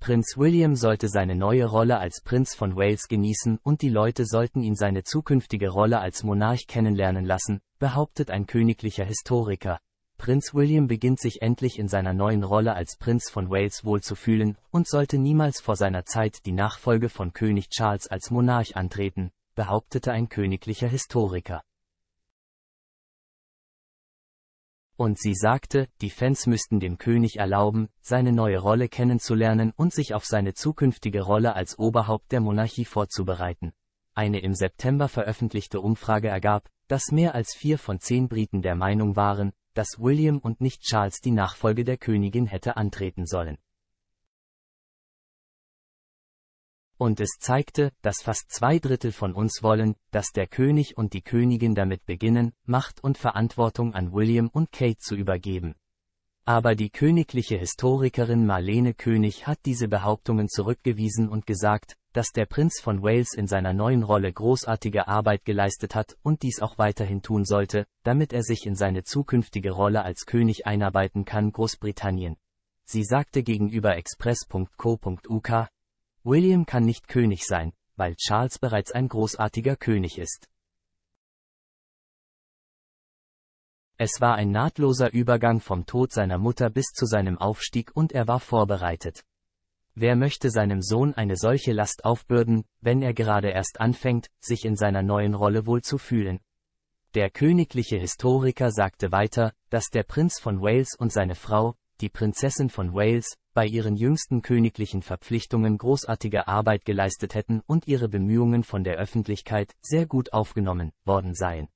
Prinz William sollte seine neue Rolle als Prinz von Wales genießen und die Leute sollten ihn seine zukünftige Rolle als Monarch kennenlernen lassen, behauptet ein königlicher Historiker. Prinz William beginnt sich endlich in seiner neuen Rolle als Prinz von Wales wohlzufühlen und sollte niemals vor seiner Zeit die Nachfolge von König Charles als Monarch antreten, behauptete ein königlicher Historiker. und sie sagte, die Fans müssten dem König erlauben, seine neue Rolle kennenzulernen und sich auf seine zukünftige Rolle als Oberhaupt der Monarchie vorzubereiten. Eine im September veröffentlichte Umfrage ergab, dass mehr als vier von zehn Briten der Meinung waren, dass William und nicht Charles die Nachfolge der Königin hätte antreten sollen. Und es zeigte, dass fast zwei Drittel von uns wollen, dass der König und die Königin damit beginnen, Macht und Verantwortung an William und Kate zu übergeben. Aber die königliche Historikerin Marlene König hat diese Behauptungen zurückgewiesen und gesagt, dass der Prinz von Wales in seiner neuen Rolle großartige Arbeit geleistet hat und dies auch weiterhin tun sollte, damit er sich in seine zukünftige Rolle als König einarbeiten kann Großbritannien. Sie sagte gegenüber express.co.uk, William kann nicht König sein, weil Charles bereits ein großartiger König ist. Es war ein nahtloser Übergang vom Tod seiner Mutter bis zu seinem Aufstieg und er war vorbereitet. Wer möchte seinem Sohn eine solche Last aufbürden, wenn er gerade erst anfängt, sich in seiner neuen Rolle wohl zu fühlen? Der königliche Historiker sagte weiter, dass der Prinz von Wales und seine Frau, die Prinzessin von Wales, bei ihren jüngsten königlichen Verpflichtungen großartige Arbeit geleistet hätten und ihre Bemühungen von der Öffentlichkeit sehr gut aufgenommen worden seien.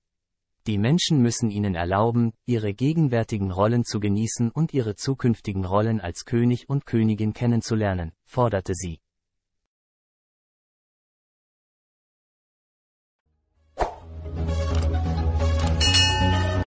Die Menschen müssen ihnen erlauben, ihre gegenwärtigen Rollen zu genießen und ihre zukünftigen Rollen als König und Königin kennenzulernen, forderte sie.